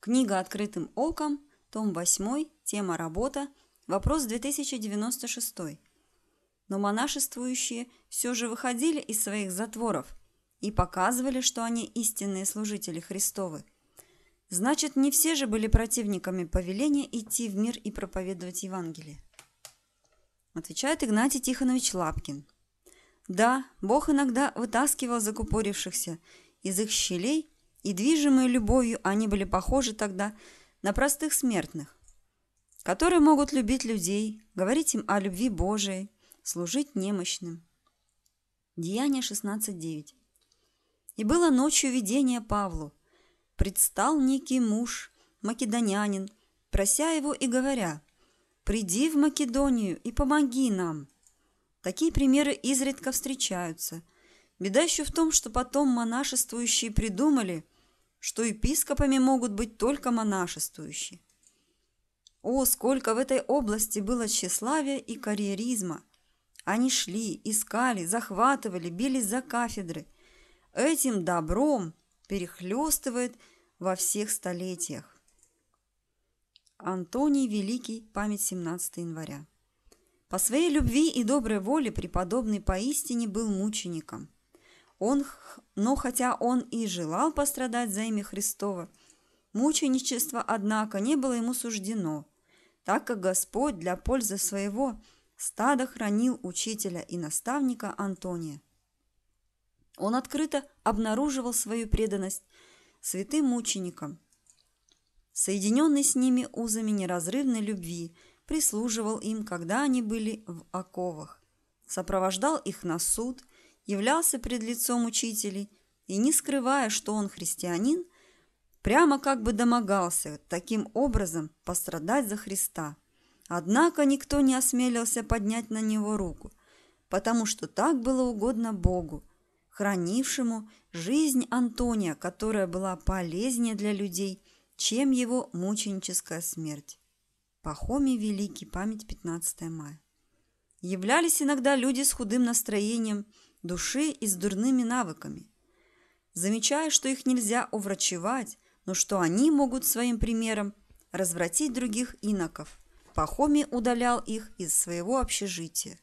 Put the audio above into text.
Книга «Открытым оком», том 8, тема «Работа», вопрос 2096. Но монашествующие все же выходили из своих затворов и показывали, что они истинные служители Христовы. Значит, не все же были противниками повеления идти в мир и проповедовать Евангелие. Отвечает Игнатий Тихонович Лапкин. Да, Бог иногда вытаскивал закупорившихся из их щелей и движимые любовью они были похожи тогда на простых смертных, которые могут любить людей, говорить им о любви Божией, служить немощным. Деяние 16.9. И было ночью видение Павлу. Предстал некий муж, македонянин, прося его и говоря, «Приди в Македонию и помоги нам». Такие примеры изредка встречаются. Беда еще в том, что потом монашествующие придумали – что епископами могут быть только монашествующие. О, сколько в этой области было тщеславия и карьеризма! Они шли, искали, захватывали, бились за кафедры. Этим добром перехлестывает во всех столетиях. Антоний Великий, память 17 января. По своей любви и доброй воле преподобный поистине был мучеником – он, но хотя он и желал пострадать за имя Христова, мученичество, однако, не было ему суждено, так как Господь для пользы своего стада хранил учителя и наставника Антония. Он открыто обнаруживал свою преданность святым мученикам, соединенный с ними узами неразрывной любви, прислуживал им, когда они были в оковах, сопровождал их на суд, являлся пред лицом учителей и, не скрывая, что он христианин, прямо как бы домогался таким образом пострадать за Христа. Однако никто не осмелился поднять на него руку, потому что так было угодно Богу, хранившему жизнь Антония, которая была полезнее для людей, чем его мученическая смерть. Пахомий Великий, память 15 мая. Являлись иногда люди с худым настроением – души и с дурными навыками. Замечая, что их нельзя уврачевать, но что они могут своим примером развратить других иноков, Пахоми удалял их из своего общежития.